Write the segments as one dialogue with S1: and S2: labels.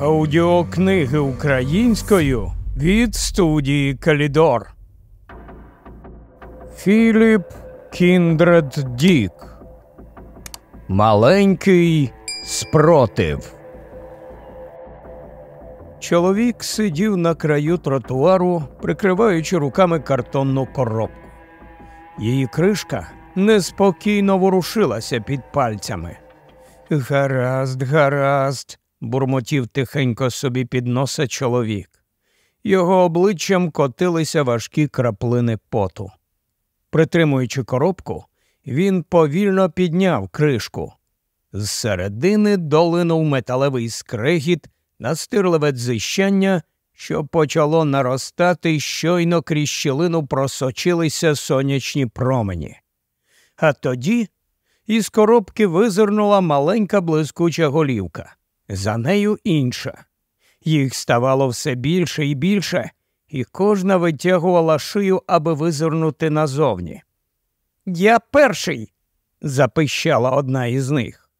S1: Аудіокниги українською від студії Калідор. Філіп Кіндред Дік. Маленький спротив. Чоловік сидів на краю тротуару, прикриваючи руками картонну коробку. Її кришка неспокійно ворушилася під пальцями. Гаразд, гаразд, бурмотів тихенько собі під носа чоловік. Його обличчям котилися важкі краплини поту. Притримуючи коробку, він повільно підняв кришку. Зсередини долинув металевий скрегіт, настирливе дзищання, що почало наростати, щойно крізь щілину просочилися сонячні промені. А тоді із коробки визирнула маленька блискуча голівка за нею інша. Їх ставало все більше і більше, і кожна витягувала шию, аби визирнути назовні. Я перший, запищала одна із них.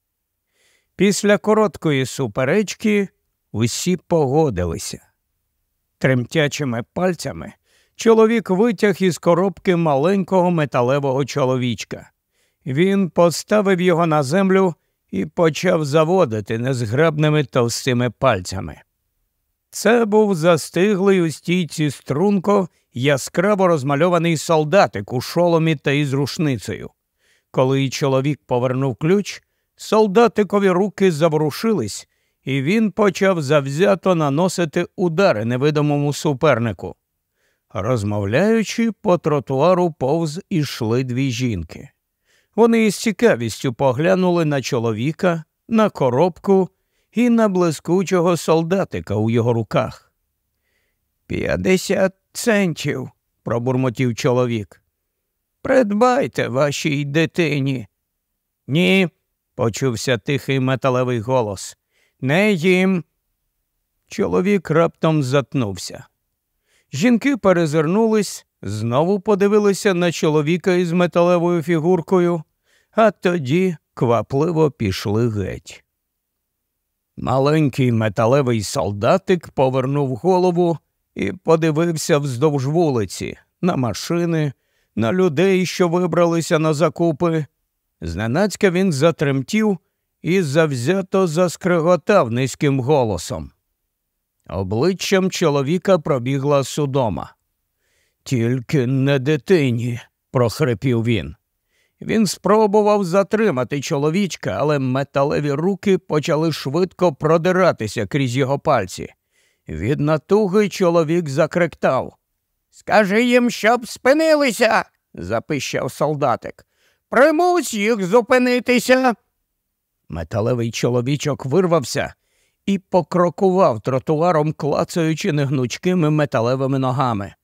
S1: Після короткої суперечки усі погодилися. Тремтячими пальцями чоловік витяг із коробки маленького металевого чоловічка. Він поставив його на землю і почав заводити незграбними товстими пальцями. Це був застиглий у стійці струнко яскраво розмальований солдатик у шоломі та із рушницею. Коли чоловік повернув ключ, солдатикові руки заворушились, і він почав завзято наносити удари невидимому супернику. Розмовляючи, по тротуару повз ішли дві жінки. Вони із цікавістю поглянули на чоловіка, на коробку і на блискучого солдатика у його руках. П'ятдесят центів, пробурмотів чоловік. Придбайте вашій дитині. Ні, почувся тихий металевий голос. Не їм. Чоловік раптом затнувся. Жінки перезирнулись, знову подивилася на чоловіка із металевою фігуркою, а тоді квапливо пішли геть. Маленький металевий солдатик повернув голову і подивився вздовж вулиці, на машини, на людей, що вибралися на закупи. Зненацька він затремтів і завзято заскриготав низьким голосом. Обличчям чоловіка пробігла судома. Тільки не дитині, прохрипів він. Він спробував затримати чоловічка, але металеві руки почали швидко продиратися крізь його пальці. Від натуги чоловік закриктав. Скажи їм, щоб спинилися, запищав солдатик. Примусь їх зупинитися. Металевий чоловічок вирвався і покрокував тротуаром, клацаючи негнучкими металевими ногами.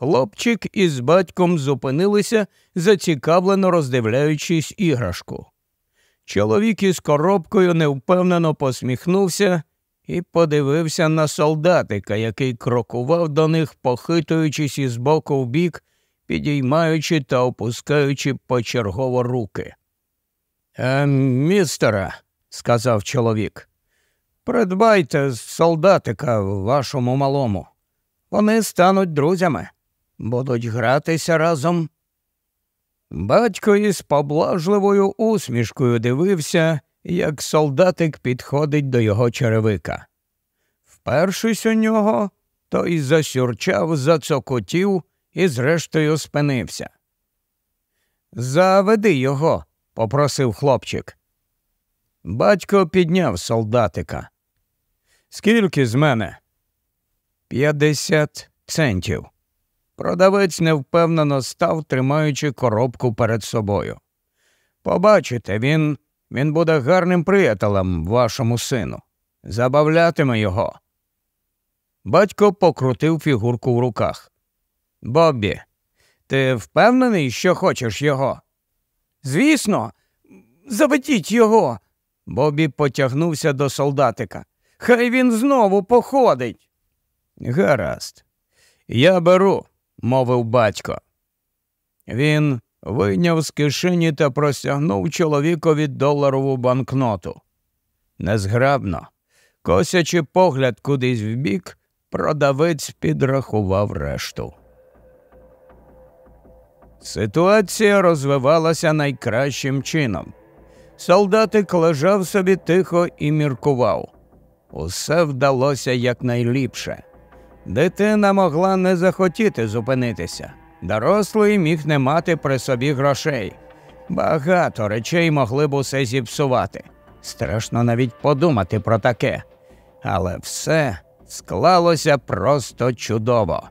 S1: Хлопчик із батьком зупинилися, зацікавлено роздивляючись іграшку. Чоловік із коробкою невпевнено посміхнувся і подивився на солдатика, який крокував до них, похитуючись із боку в бік, підіймаючи та опускаючи почергово руки. «Е, містера, сказав чоловік, придбайте солдатика вашому малому. Вони стануть друзями будуть гратися разом. Батько із поблажливою усмішкою дивився, як солдатик підходить до його черевика. Впершись у нього, той засюрчав, зацокотів і зрештою спинився. Заведи його, попросив хлопчик. Батько підняв солдатика. Скільки з мене? П'ятдесят центів. Продавець невпевнено став, тримаючи коробку перед собою. Побачите, він він буде гарним приятелем вашому сину. Забавлятиме його. Батько покрутив фігурку в руках. Боббі, ти впевнений, що хочеш його? Звісно, заведіть його. Бобі потягнувся до солдатика. Хай він знову походить. Гаразд, я беру мовив батько. Він вийняв з кишені та простягнув чоловікові доларову банкноту. Незграбно, косячи погляд кудись вбік, продавець підрахував решту. Ситуація розвивалася найкращим чином. Солдатик лежав собі тихо і міркував. Усе вдалося якнайліпше. Дитина могла не захотіти зупинитися, дорослий міг не мати при собі грошей. Багато речей могли б усе зіпсувати. Страшно навіть подумати про таке. Але все склалося просто чудово.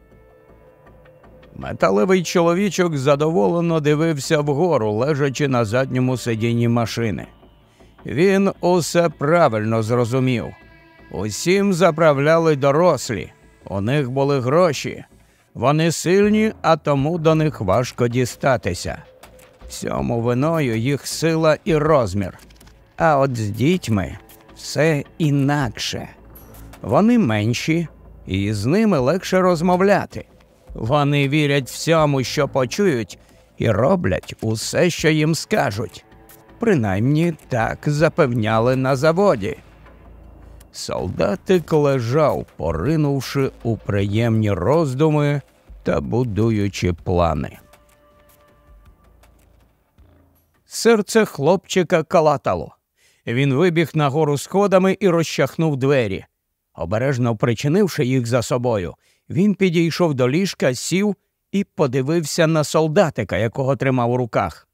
S1: Металевий чоловічок задоволено дивився вгору, лежачи на задньому сидінні машини. Він усе правильно зрозумів. Усім заправляли дорослі, у них були гроші. Вони сильні, а тому до них важко дістатися. Всьому виною їх сила і розмір. А от з дітьми все інакше. Вони менші, і з ними легше розмовляти. Вони вірять всьому, що почують, і роблять усе, що їм скажуть. Принаймні так запевняли на заводі солдатик лежав, поринувши у приємні роздуми та будуючи плани. Серце хлопчика калатало. Він вибіг нагору сходами і розчахнув двері. Обережно причинивши їх за собою, він підійшов до ліжка, сів і подивився на солдатика, якого тримав у руках.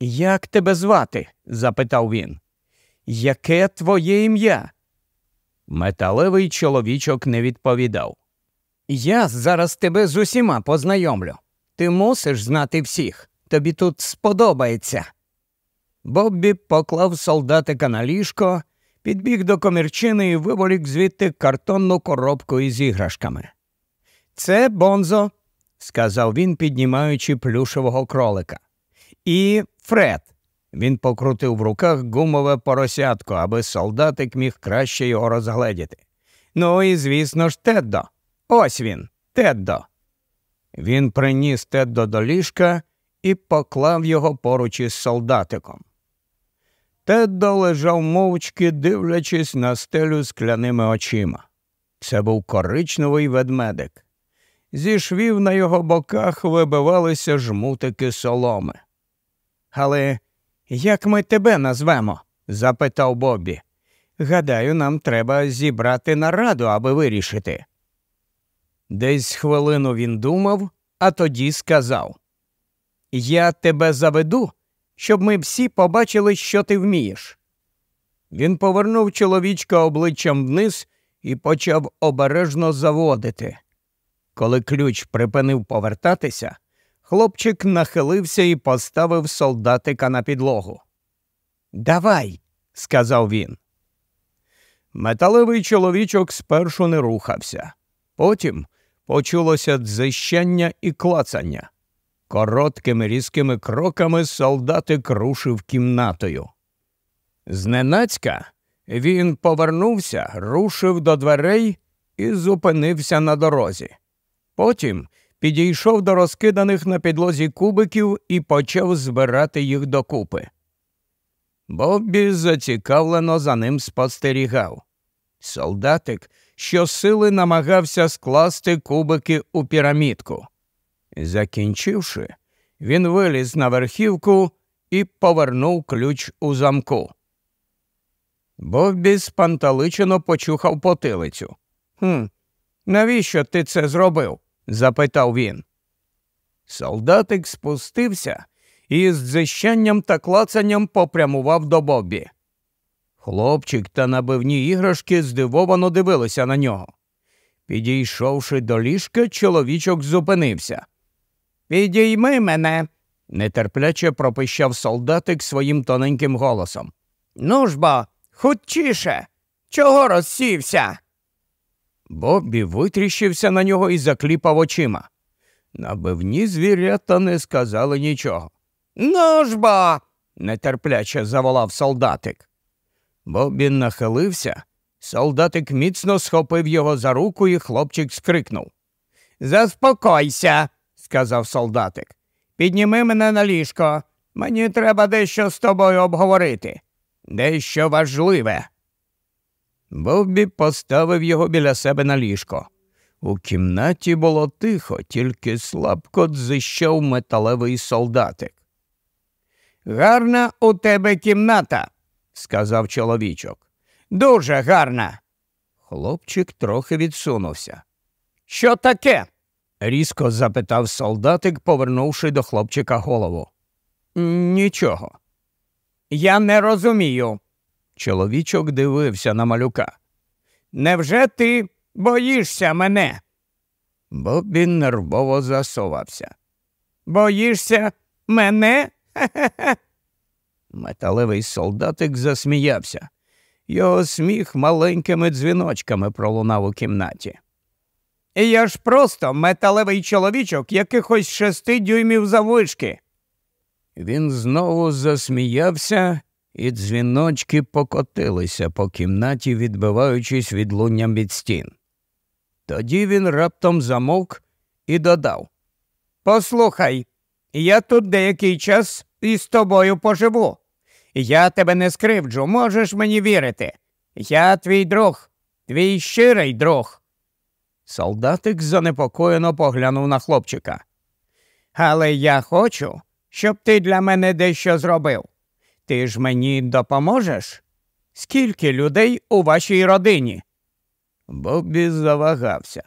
S1: Як тебе звати? запитав він. Яке твоє ім'я? Металевий чоловічок не відповідав. Я зараз тебе з усіма познайомлю. Ти мусиш знати всіх. Тобі тут сподобається. Боббі поклав солдатика на ліжко, підбіг до комірчини і виволік звідти картонну коробку із іграшками. Це Бонзо, сказав він, піднімаючи плюшевого кролика. І Фред, він покрутив в руках гумове поросятко, аби солдатик міг краще його розгледіти. Ну і, звісно ж, Теддо. Ось він, Теддо. Він приніс Теддо до ліжка і поклав його поруч із солдатиком. Теддо лежав мовчки, дивлячись на стелю скляними очима. Це був коричневий ведмедик. Зі швів на його боках вибивалися жмутики соломи. Але як ми тебе назвемо? запитав Боббі. Гадаю, нам треба зібрати нараду, аби вирішити. Десь хвилину він думав, а тоді сказав Я тебе заведу, щоб ми всі побачили, що ти вмієш. Він повернув чоловічка обличчям вниз і почав обережно заводити. Коли ключ припинив повертатися, Хлопчик нахилився і поставив солдатика на підлогу. Давай, сказав він. Металевий чоловічок спершу не рухався. Потім почулося дзищання і клацання. Короткими різкими кроками солдатик рушив кімнатою. Зненацька він повернувся, рушив до дверей і зупинився на дорозі. Потім підійшов до розкиданих на підлозі кубиків і почав збирати їх докупи. Боббі зацікавлено за ним спостерігав. Солдатик щосили намагався скласти кубики у пірамідку. Закінчивши, він виліз на верхівку і повернув ключ у замку. Боббі спанталичено почухав потилицю. «Хм, навіщо ти це зробив? запитав він. Солдатик спустився і з дзищанням та клацанням попрямував до Боббі. Хлопчик та набивні іграшки здивовано дивилися на нього. Підійшовши до ліжка, чоловічок зупинився. Підійми мене, нетерпляче пропищав солдатик своїм тоненьким голосом. Ну ж бо, хутчіше, чого розсівся? Боббі витріщився на нього і закліпав очима. Набивні звірята не сказали нічого. Ну ж ба. нетерпляче заволав солдатик. Боббі нахилився, солдатик міцно схопив його за руку, і хлопчик скрикнув. Заспокойся, сказав солдатик. Підніми мене на ліжко. Мені треба дещо з тобою обговорити. Дещо важливе. Бобі поставив його біля себе на ліжко. У кімнаті було тихо, тільки слабко дзищав металевий солдатик. Гарна у тебе кімната, сказав чоловічок. Дуже гарна. Хлопчик трохи відсунувся. Що таке? різко запитав солдатик, повернувши до хлопчика голову. Нічого. Я не розумію. Чоловічок дивився на малюка. Невже ти боїшся мене? Бобі нервово засовався. Боїшся мене? хе Металевий солдатик засміявся. Його сміх маленькими дзвіночками пролунав у кімнаті. Я ж просто металевий чоловічок якихось шести дюймів заввишки. Він знову засміявся і дзвіночки покотилися по кімнаті, відбиваючись від лунням від стін. Тоді він раптом замовк і додав Послухай, я тут деякий час із тобою поживу. Я тебе не скривджу, можеш мені вірити. Я твій друг, твій щирий друг. Солдатик занепокоєно поглянув на хлопчика. Але я хочу, щоб ти для мене дещо зробив. Ти ж мені допоможеш? Скільки людей у вашій родині? Бобі завагався.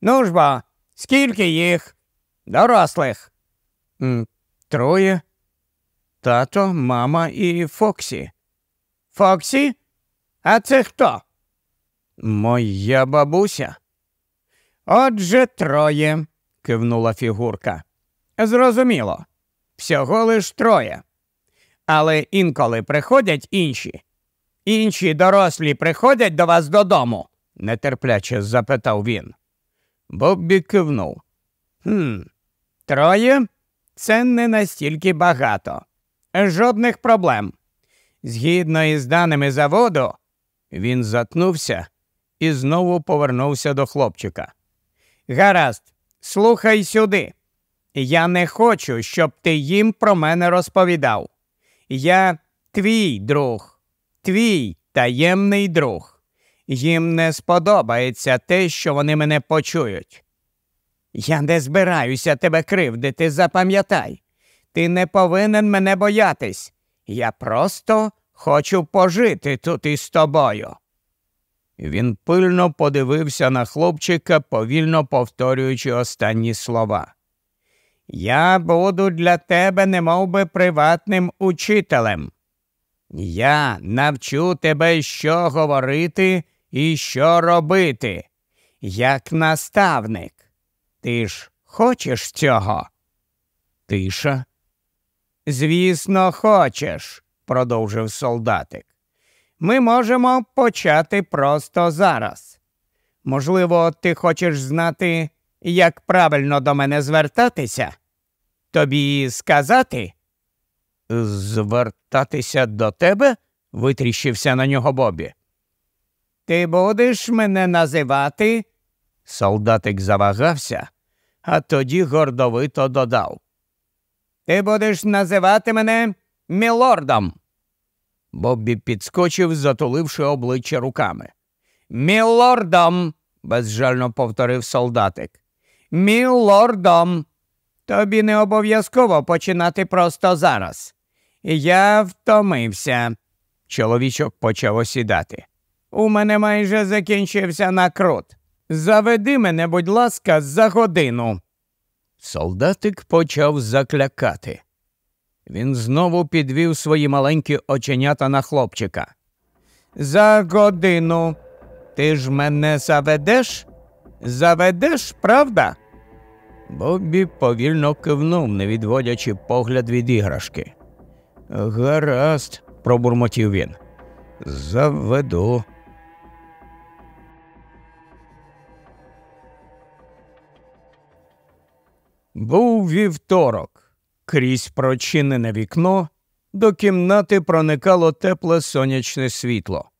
S1: Ну ж ба, скільки їх? Дорослих? Троє. Тато, мама і Фоксі. Фоксі? А це хто? Моя бабуся. Отже, троє, кивнула фігурка. Зрозуміло. Всього лиш троє але інколи приходять інші. Інші дорослі приходять до вас додому? нетерпляче запитав він. Боббі кивнув. «Хм, Троє? Це не настільки багато. Жодних проблем. Згідно із даними заводу, він затнувся і знову повернувся до хлопчика. Гаразд, слухай сюди. Я не хочу, щоб ти їм про мене розповідав. Я твій друг, твій таємний друг. Їм не сподобається те, що вони мене почують. Я не збираюся тебе кривдити, запам'ятай. Ти не повинен мене боятись. Я просто хочу пожити тут із тобою. Він пильно подивився на хлопчика, повільно повторюючи останні слова. Я буду для тебе немовби приватним учителем. Я навчу тебе, що говорити і що робити, як наставник. Ти ж хочеш цього? Тиша. Звісно, хочеш, продовжив солдатик. Ми можемо почати просто зараз. Можливо, ти хочеш знати, як правильно до мене звертатися? Тобі сказати? Звертатися до тебе? витріщився на нього Бобі. Ти будеш мене називати? Солдатик завагався, а тоді гордовито додав. Ти будеш називати мене мілордом. Бобі підскочив, затуливши обличчя руками. Мілордом, безжально повторив солдатик. Мілордом. Тобі не обов'язково починати просто зараз. Я втомився. Чоловічок почав осідати. У мене майже закінчився накрут. Заведи мене, будь ласка, за годину. Солдатик почав заклякати. Він знову підвів свої маленькі оченята на хлопчика. За годину. Ти ж мене заведеш? Заведеш, правда? Боббі повільно кивнув, не відводячи погляд від іграшки. Гаразд, пробурмотів він. Заведу. Був вівторок. Крізь прочинене вікно до кімнати проникало тепле сонячне світло.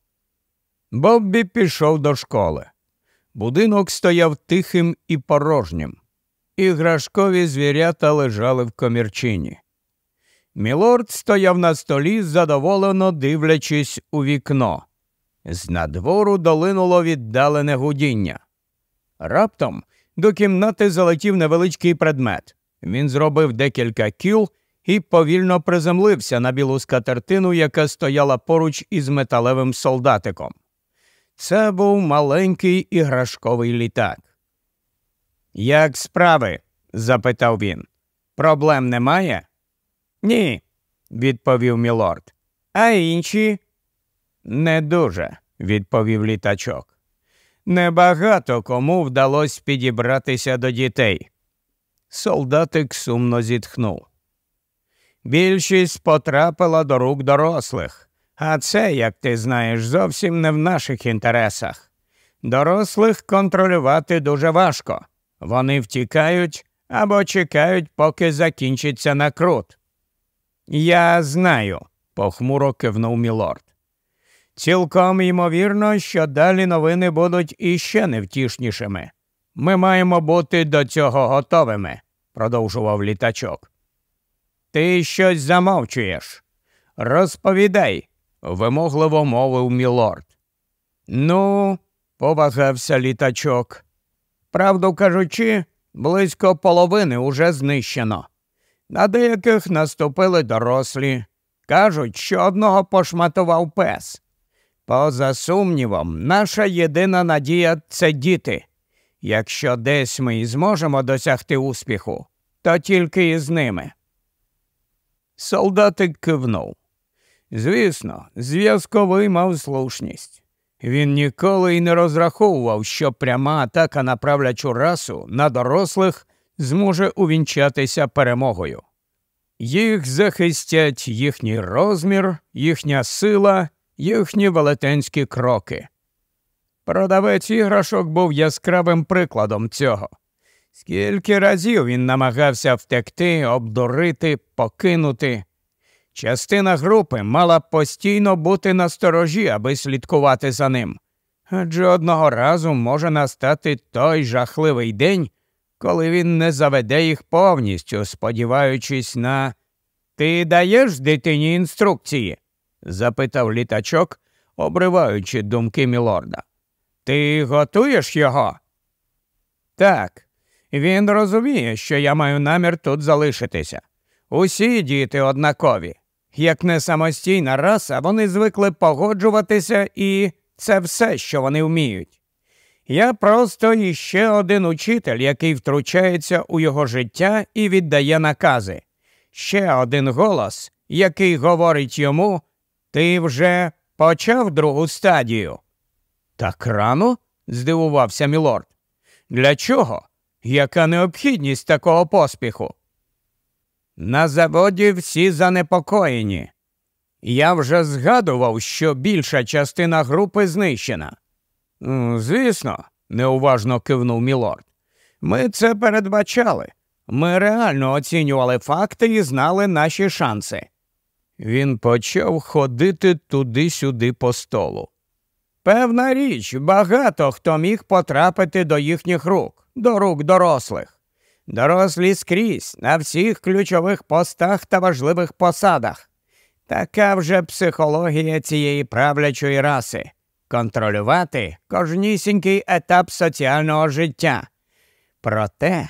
S1: Боббі пішов до школи. Будинок стояв тихим і порожнім іграшкові звірята лежали в комірчині. Мілорд стояв на столі, задоволено дивлячись у вікно. З надвору долинуло віддалене гудіння. Раптом до кімнати залетів невеличкий предмет. Він зробив декілька кіл і повільно приземлився на білу скатертину, яка стояла поруч із металевим солдатиком. Це був маленький іграшковий літак. Як справи? запитав він. Проблем немає? Ні, відповів мілорд. А інші? Не дуже, відповів літачок. Небагато кому вдалося підібратися до дітей. Солдатик сумно зітхнув. Більшість потрапила до рук дорослих, а це, як ти знаєш, зовсім не в наших інтересах. Дорослих контролювати дуже важко. Вони втікають або чекають, поки закінчиться накрут. Я знаю, похмуро кивнув мілорд. Цілком ймовірно, що далі новини будуть іще невтішнішими. Ми маємо бути до цього готовими, продовжував літачок. Ти щось замовчуєш. Розповідай, вимогливо мовив мілорд. Ну, повагався літачок. Правду кажучи, близько половини уже знищено. На деяких наступили дорослі. Кажуть, що одного пошматував пес. Поза сумнівом, наша єдина надія це діти. Якщо десь ми і зможемо досягти успіху, то тільки із ними. Солдатик кивнув. Звісно, зв'язковий мав слушність. Він ніколи й не розраховував, що пряма атака на правлячу расу на дорослих зможе увінчатися перемогою. Їх захистять їхній розмір, їхня сила, їхні велетенські кроки. Продавець іграшок був яскравим прикладом цього. Скільки разів він намагався втекти, обдурити, покинути, Частина групи мала постійно бути на сторожі, аби слідкувати за ним. Адже одного разу може настати той жахливий день, коли він не заведе їх повністю, сподіваючись на. Ти даєш дитині інструкції? запитав літачок, обриваючи думки мілорда. Ти готуєш його? Так, він розуміє, що я маю намір тут залишитися. Усі діти однакові. Як не самостійна раса, вони звикли погоджуватися, і це все, що вони вміють. Я просто іще один учитель, який втручається у його життя і віддає накази. Ще один голос, який говорить йому, ти вже почав другу стадію. Так рано? здивувався мілорд. Для чого? Яка необхідність такого поспіху? На заводі всі занепокоєні. Я вже згадував, що більша частина групи знищена. Звісно, неуважно кивнув мілорд. Ми це передбачали. Ми реально оцінювали факти і знали наші шанси. Він почав ходити туди-сюди по столу. Певна річ, багато хто міг потрапити до їхніх рук, до рук дорослих дорослі скрізь на всіх ключових постах та важливих посадах. Така вже психологія цієї правлячої раси контролювати кожнісінький етап соціального життя. Проте,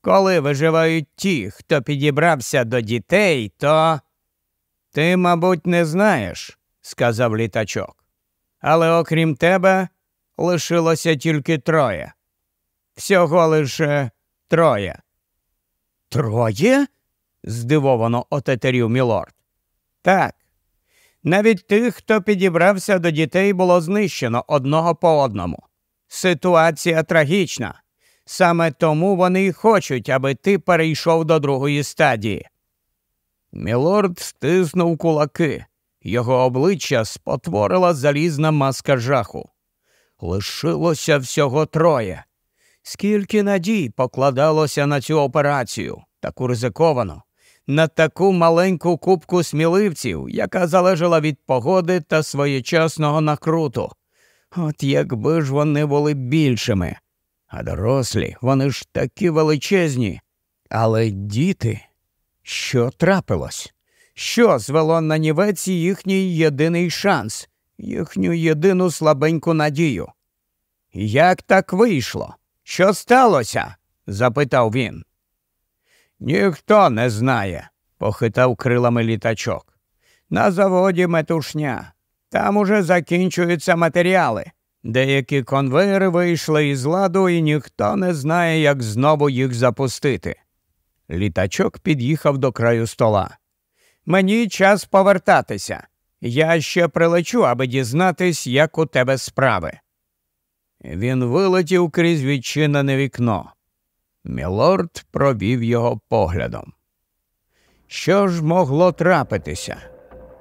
S1: коли виживають ті, хто підібрався до дітей, то ти, мабуть, не знаєш, сказав літачок. Але окрім тебе лишилося тільки троє. Всього лише троє. Троє? здивовано отетерів мілорд. Так. Навіть тих, хто підібрався до дітей, було знищено одного по одному. Ситуація трагічна. Саме тому вони й хочуть, аби ти перейшов до другої стадії. Мілорд стиснув кулаки, його обличчя спотворила залізна маска жаху. Лишилося всього троє. Скільки надій покладалося на цю операцію, таку ризиковану, на таку маленьку кубку сміливців, яка залежала від погоди та своєчасного накруту. От якби ж вони були більшими. А дорослі, вони ж такі величезні. Але діти, що трапилось? Що звело на нівець їхній єдиний шанс, їхню єдину слабеньку надію? Як так вийшло? Що сталося? запитав він. Ніхто не знає, похитав крилами літачок. На заводі метушня. Там уже закінчуються матеріали. Деякі конвейери вийшли із ладу, і ніхто не знає, як знову їх запустити. Літачок під'їхав до краю стола. Мені час повертатися. Я ще прилечу, аби дізнатись, як у тебе справи. Він вилетів крізь відчинене вікно. Мілорд провів його поглядом. Що ж могло трапитися?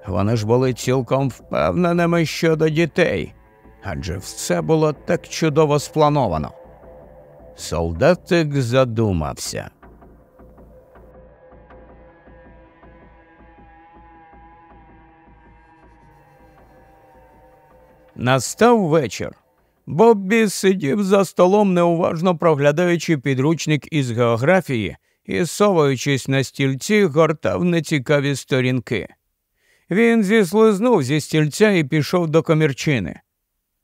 S1: Вони ж були цілком впевненими щодо дітей, адже все було так чудово сплановано. Солдатик задумався. Настав вечір. Боббі сидів за столом, неуважно проглядаючи підручник із географії і, соваючись на стільці, гортав нецікаві сторінки. Він зіслизнув зі стільця і пішов до комірчини.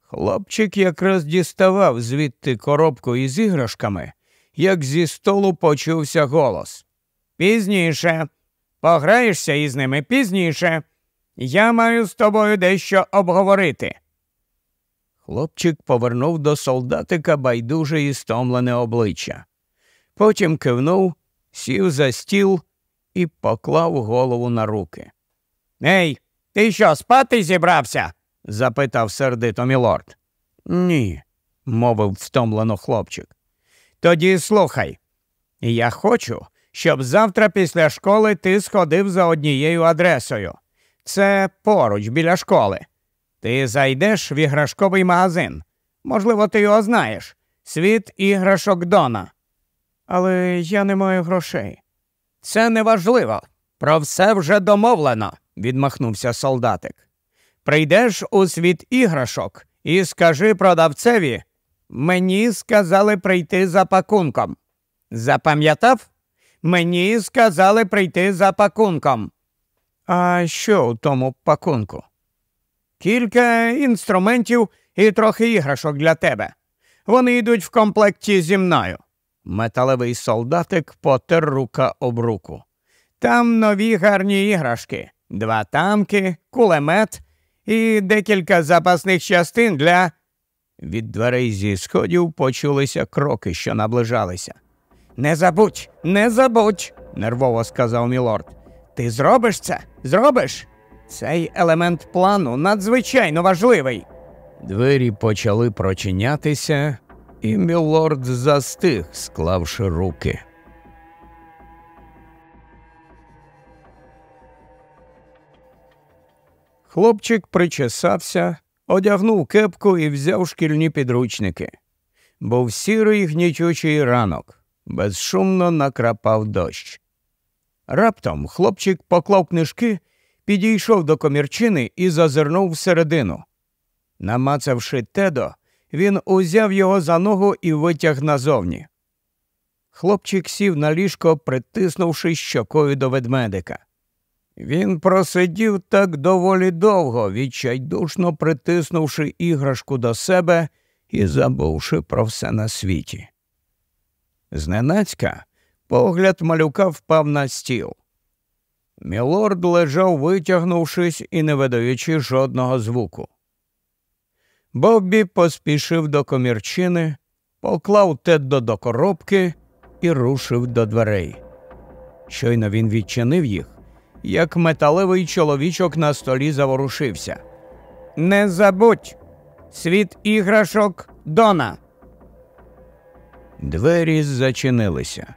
S1: Хлопчик якраз діставав звідти коробку із іграшками, як зі столу почувся голос. Пізніше. Пограєшся із ними пізніше. Я маю з тобою дещо обговорити. Хлопчик повернув до солдатика байдуже і стомлене обличчя. Потім кивнув, сів за стіл і поклав голову на руки. Ей, ти що, спати зібрався? запитав сердито мілорд. Ні, мовив втомлено хлопчик. Тоді слухай. Я хочу, щоб завтра після школи ти сходив за однією адресою. Це поруч біля школи. Ти зайдеш в іграшковий магазин. Можливо, ти його знаєш. Світ іграшок Дона. Але я не маю грошей. Це неважливо. Про все вже домовлено, відмахнувся солдатик. Прийдеш у світ іграшок і скажи продавцеві, мені сказали прийти за пакунком. Запам'ятав? Мені сказали прийти за пакунком. А що у тому пакунку? кілька інструментів і трохи іграшок для тебе. Вони йдуть в комплекті зі мною. Металевий солдатик потер рука об руку. Там нові гарні іграшки, два танки, кулемет і декілька запасних частин для. Від дверей зі сходів почулися кроки, що наближалися. Не забудь, не забудь, нервово сказав мілорд. Ти зробиш це? Зробиш? Цей елемент плану надзвичайно важливий. Двері почали прочинятися, і Мілорд застиг, склавши руки. Хлопчик причесався, одягнув кепку і взяв шкільні підручники. Був сірий гнітючий ранок, безшумно накрапав дощ. Раптом хлопчик поклав книжки підійшов до комірчини і зазирнув всередину. Намацавши тедо, він узяв його за ногу і витяг назовні. Хлопчик сів на ліжко, притиснувши щокою до ведмедика. Він просидів так доволі довго, відчайдушно притиснувши іграшку до себе і забувши про все на світі. Зненацька погляд малюка впав на стіл. Мілорд лежав, витягнувшись і не видаючи жодного звуку. Боббі поспішив до комірчини, поклав Теддо до коробки і рушив до дверей. Щойно він відчинив їх, як металевий чоловічок на столі заворушився. Не забудь світ іграшок Дона. Двері зачинилися.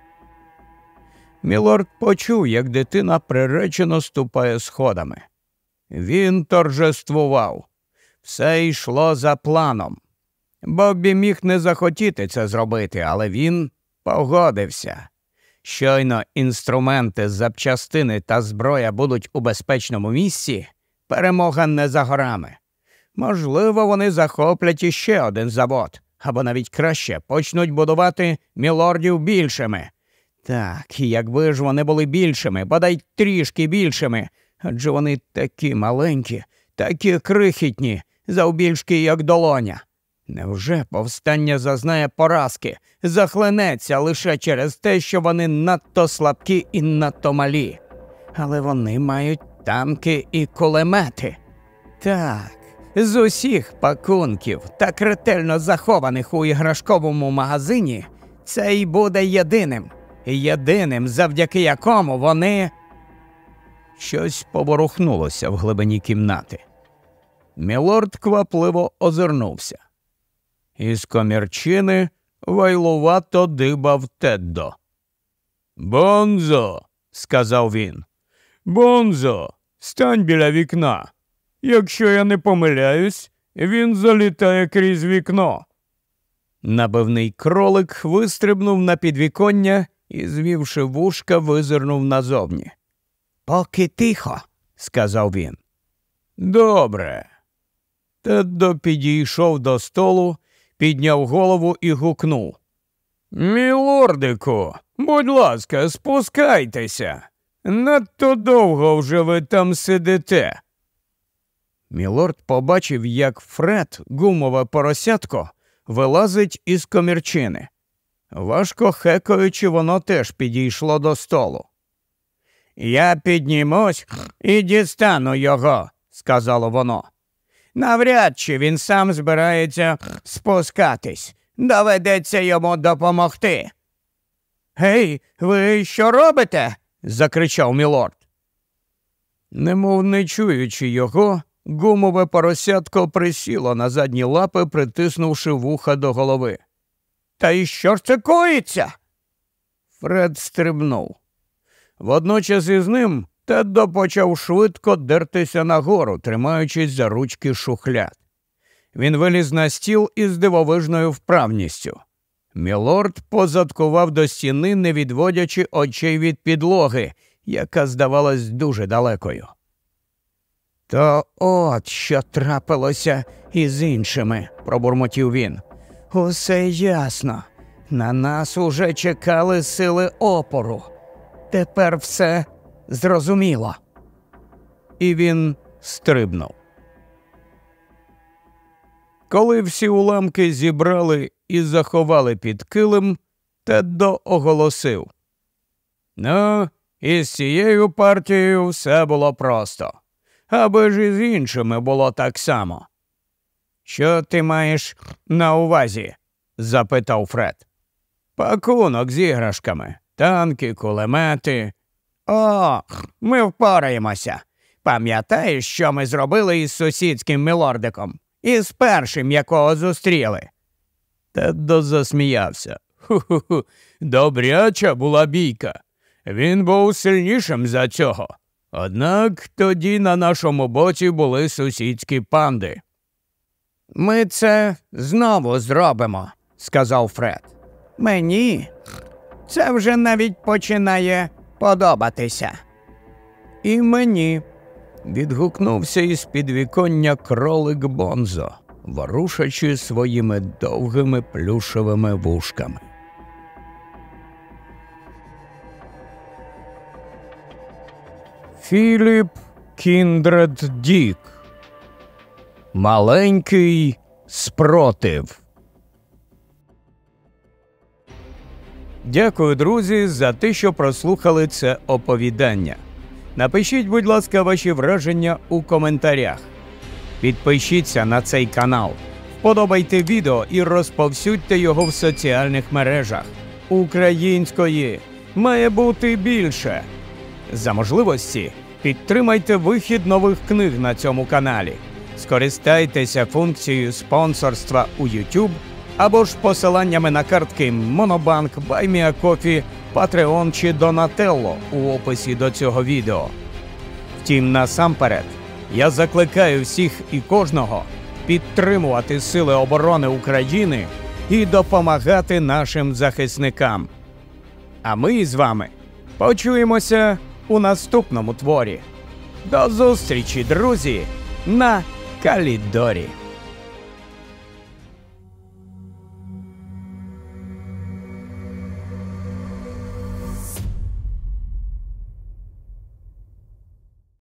S1: Мілорд почув, як дитина приречено ступає сходами. Він торжествував. Все йшло за планом. Боббі міг не захотіти це зробити, але він погодився. Щойно інструменти, запчастини та зброя будуть у безпечному місці, перемога не за горами. Можливо, вони захоплять іще один завод, або навіть краще почнуть будувати мілордів більшими, так, якби ж вони були більшими, бодай трішки більшими, адже вони такі маленькі, такі крихітні, завбільшки, як долоня. Невже повстання зазнає поразки, захлинеться лише через те, що вони надто слабкі і надто малі? Але вони мають танки і кулемети. Так, з усіх пакунків та ретельно захованих у іграшковому магазині, це й буде єдиним єдиним, завдяки якому вони. Щось поворухнулося в глибині кімнати. Мілорд квапливо озирнувся. Із комірчини вайлувато дибав Теддо. Бонзо, сказав він. Бонзо, стань біля вікна. Якщо я не помиляюсь, він залітає крізь вікно. Набивний кролик вистрибнув на підвіконня і, звівши вушка, визирнув назовні. Поки тихо, сказав він. Добре. Теддо підійшов до столу, підняв голову і гукнув. Мілордику, будь ласка, спускайтеся. Надто довго вже ви там сидите. Мілорд побачив, як Фред, гумове поросятко, вилазить із комірчини. Важко хекаючи, воно теж підійшло до столу. Я піднімусь і дістану його, сказало воно. Навряд чи він сам збирається спускатись. Доведеться йому допомогти. Гей, ви що робите? закричав мілорд. Немов не чуючи його, гумове поросятко присіло на задні лапи, притиснувши вуха до голови. Та і що ж це коїться? Фред стрибнув. Водночас із ним Теддо почав швидко дертися нагору, тримаючись за ручки шухлят. Він виліз на стіл із дивовижною вправністю. Мілорд позадкував до стіни, не відводячи очей від підлоги, яка здавалась дуже далекою. То от що трапилося із іншими, пробурмотів він. Усе ясно. На нас уже чекали сили опору. Тепер все зрозуміло. І він стрибнув. Коли всі уламки зібрали і заховали під килим, Теддо оголосив Ну, із цією партією все було просто. Аби ж із іншими було так само. Що ти маєш на увазі? запитав Фред. Пакунок з іграшками, танки, кулемети. О, ми впораємося. Пам'ятаєш, що ми зробили із сусідським мілордиком? Із першим, якого зустріли? Теддо засміявся. Ху-ху-ху, добряча була бійка. Він був сильнішим за цього. Однак тоді на нашому боці були сусідські панди. Ми це знову зробимо, сказав Фред. Мені це вже навіть починає подобатися. І мені. Відгукнувся із підвіконня кролик Бонзо, ворушачи своїми довгими плюшевими вушками. Філіп Кіндред Дік Маленький спротив. Дякую, друзі, за те, що прослухали це оповідання. Напишіть, будь ласка, ваші враження у коментарях. Підпишіться на цей канал, вподобайте відео і розповсюдьте його в соціальних мережах. Української має бути більше. За можливості підтримайте вихід нових книг на цьому каналі скористайтеся функцією спонсорства у YouTube або ж посиланнями на картки Monobank, BuyMeACoffee, Patreon чи Донателло у описі до цього відео. Втім, насамперед, я закликаю всіх і кожного підтримувати Сили оборони України і допомагати нашим захисникам. А ми з вами почуємося у наступному творі. До зустрічі, друзі, на Calidori.